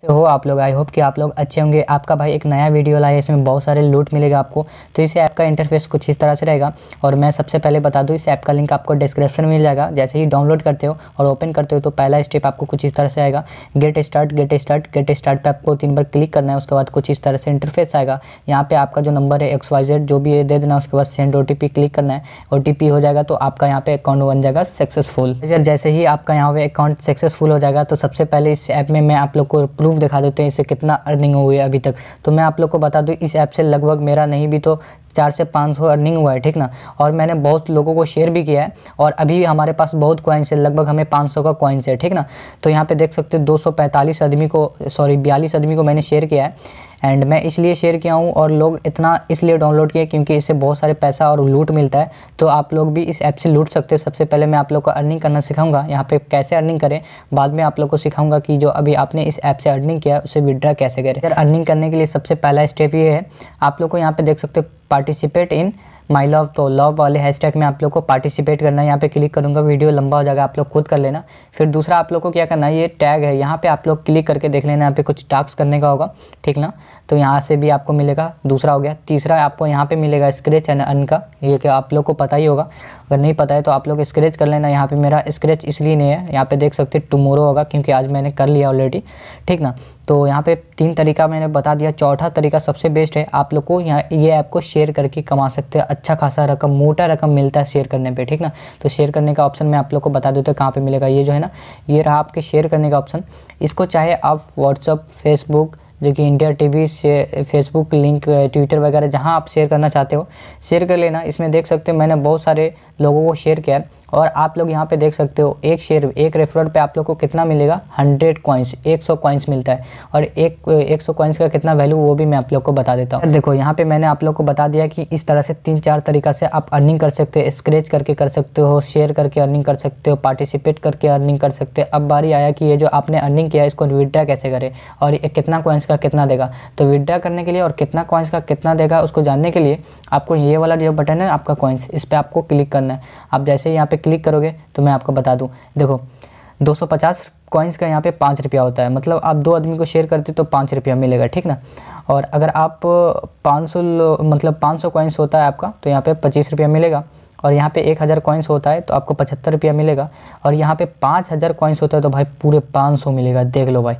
से हो आप लोग आई होप कि आप लोग अच्छे होंगे आपका भाई एक नया वीडियो लाया इसमें बहुत सारे लूट मिलेगा आपको तो इस ऐप का इंटरफेस कुछ इस तरह से रहेगा और मैं सबसे पहले बता दूं इस ऐप का लिंक आपको डिस्क्रिप्शन में मिल जाएगा जैसे ही डाउनलोड करते हो और ओपन करते हो तो पहला स्टेप आपको कुछ इस तरह से आएगा get start get start get start पर आपको तीन बार क्लिक करना है उसके बाद कुछ इस तरह से इंटरफेस आएगा यहाँ पर आपका जो नंबर है एक्स वाई जेड जो भी है दे देना है उसके बाद सेंड ओ क्लिक करना है ओ हो जाएगा तो आपका यहाँ पर अकाउंट बन जाएगा सक्सेसफुल जैसे ही आपका यहाँ पर अकाउंट सक्सेसफुल हो जाएगा तो सबसे पहले इस ऐप में मैं आप लोग को प्रूफ दिखा देते हैं इससे कितना अर्निंग हुई है अभी तक तो मैं आप लोग को बता दूँ इस ऐप से लगभग मेरा नहीं भी तो चार से पाँच सौ अर्निंग हुआ है ठीक ना और मैंने बहुत लोगों को शेयर भी किया है और अभी भी हमारे पास बहुत कॉइन्स है लगभग हमें पाँच सौ का कॉइन्स है ठीक ना तो यहाँ पे देख सकते हो दो आदमी को सॉरी बयालीस आदमी को मैंने शेयर किया है एंड मैं इसलिए शेयर किया हूँ और लोग इतना इसलिए डाउनलोड किया क्योंकि इससे बहुत सारे पैसा और लूट मिलता है तो आप लोग भी इस ऐप से लूट सकते हो सबसे पहले मैं आप लोग को अर्निंग करना सिखाऊंगा यहाँ पे कैसे अर्निंग करें बाद में आप लोग को सिखाऊंगा कि जो अभी आपने इस ऐप से अर्निंग किया उसे विड्रा कैसे करें अगर अर्निंग करने के लिए सबसे पहला स्टेप ये है आप लोग को यहाँ पर देख सकते हो पार्टिसिपेट इन माई लव तो लव वाले हैशटैग में आप लोग को पार्टिसिपेट करना है यहाँ पे क्लिक करूँगा वीडियो लंबा हो जाएगा आप लोग खुद कर लेना फिर दूसरा आप लोग को क्या करना है ये टैग है यहाँ पे आप लोग क्लिक करके देख लेना यहाँ पे कुछ टास्क करने का होगा ठीक ना तो यहाँ से भी आपको मिलेगा दूसरा हो गया तीसरा आपको यहाँ पे मिलेगा स्क्रेच एंड अन का ये कि आप लोग को पता ही होगा अगर नहीं पता है तो आप लोग स्क्रेच कर लेना यहाँ पे मेरा स्क्रेच इसलिए नहीं है यहाँ पे देख सकते टुमोरो होगा क्योंकि आज मैंने कर लिया ऑलरेडी ठीक ना तो यहाँ पे तीन तरीका मैंने बता दिया चौथा तरीका सबसे बेस्ट है आप लोग को यहाँ ये ऐप को शेयर करके कमा सकते हैं अच्छा खासा रकम मोटा रकम मिलता है शेयर करने पे ठीक ना तो शेयर करने का ऑप्शन मैं आप लोग को बता देता हूँ कहाँ पे मिलेगा ये जो है ना ये रहा आपके शेयर करने का ऑप्शन इसको चाहे आप व्हाट्सअप फेसबुक जो कि इंडिया वी से फेसबुक लिंक ट्विटर वगैरह जहाँ आप शेयर करना चाहते हो शेयर कर लेना इसमें देख सकते हो मैंने बहुत सारे लोगों को शेयर किया है और आप लोग यहाँ पे देख सकते हो एक शेयर एक रेफरल पे आप लोग को कितना मिलेगा हंड्रेड कॉइन्स एक सौ कॉइन्स मिलता है और एक एक सौ कॉइन्स का कितना वैल्यू वो भी मैं आप लोग को बता देता हूँ देखो यहाँ पे मैंने आप लोग को बता दिया कि इस तरह से तीन चार तरीका से आप अर्निंग कर सकते हो स्क्रेच करके कर सकते हो शेयर करके अर्निंग कर सकते हो पार्टिसिपेट करके अर्निंग कर सकते हो अब बारी आया कि ये जो आपने अर्निंग किया इसको विड्रा कैसे करें और कितना कॉइन्स का कितना देगा तो विड्रा करने के लिए और कितना कॉइन्स का कितना देगा उसको जानने के लिए आपको ये वाला जो बटन है आपका कॉइन्स इस पर आपको क्लिक करना है आप जैसे यहाँ पे क्लिक करोगे तो मैं आपको बता दूँ देखो दो कॉइन्स का यहाँ पे पाँच रुपया होता है मतलब आप दो आदमी को शेयर करते तो पाँच रुपया मिलेगा ठीक ना और अगर आप 500 मतलब 500 कॉइन्स होता है आपका तो यहाँ पे पच्चीस रुपया मिलेगा और यहाँ पे एक हज़ार कॉइन्स होता है तो आपको पचहत्तर रुपया मिलेगा और यहाँ पे पाँच हज़ार कॉइन्स होता है तो भाई पूरे पाँच सौ मिलेगा देख लो भाई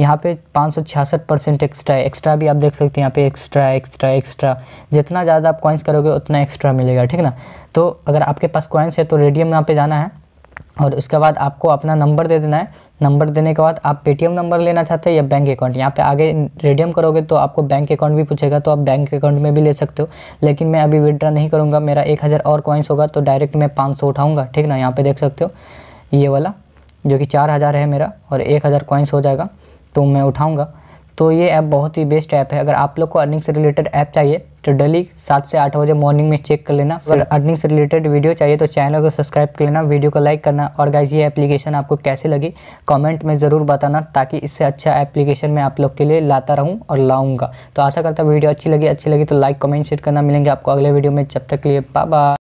यहाँ पे पाँच सौ छियासठ परसेंट एक्स्ट्रा है एक्स्ट्रा भी आप देख सकते हैं यहाँ पे एक्स्ट्रा एक्स्ट्रा एक्स्ट्रा जितना ज़्यादा आप कॉइन्स करोगे उतना एक्स्ट्रा मिलेगा ठीक ना तो अगर आपके पास कॉइन्स है तो रेडियम यहाँ पर जाना है और उसके बाद आपको अपना नंबर दे देना है नंबर देने के बाद आप पेटीएम नंबर लेना चाहते हैं या बैंक अकाउंट यहाँ पे आगे रेडियम करोगे तो आपको बैंक अकाउंट भी पूछेगा तो आप बैंक अकाउंट में भी ले सकते हो लेकिन मैं अभी विड्रा नहीं करूँगा मेरा एक हज़ार और कॉइन्स होगा तो डायरेक्ट मैं पाँच सौ उठाऊँगा ठीक ना यहाँ पर देख सकते हो ये वाला जो कि चार हज़ार है मेरा और एक हज़ार हो जाएगा तो मैं उठाऊँगा तो ये ऐप बहुत ही बेस्ट ऐप है अगर आप लोग को अर्निंग से रिलेटेड ऐप चाहिए तो डेली सात से आठ बजे मॉर्निंग में चेक कर लेना अगर अर्निंग से रिलेटेड वीडियो चाहिए तो चैनल को सब्सक्राइब कर लेना वीडियो को लाइक करना और गाइज ये एप्लीकेशन आपको कैसे लगी कमेंट में ज़रूर बताना ताकि इससे अच्छा एप्लीकेशन मैं आप लोग के लिए लाता रहूँ और लाऊंगा तो आशा करता वीडियो अच्छी लगी अच्छी लगी तो लाइक कमेंट शेयर करना मिलेंगे आपको अगले वीडियो में जब तक के लिए बाबा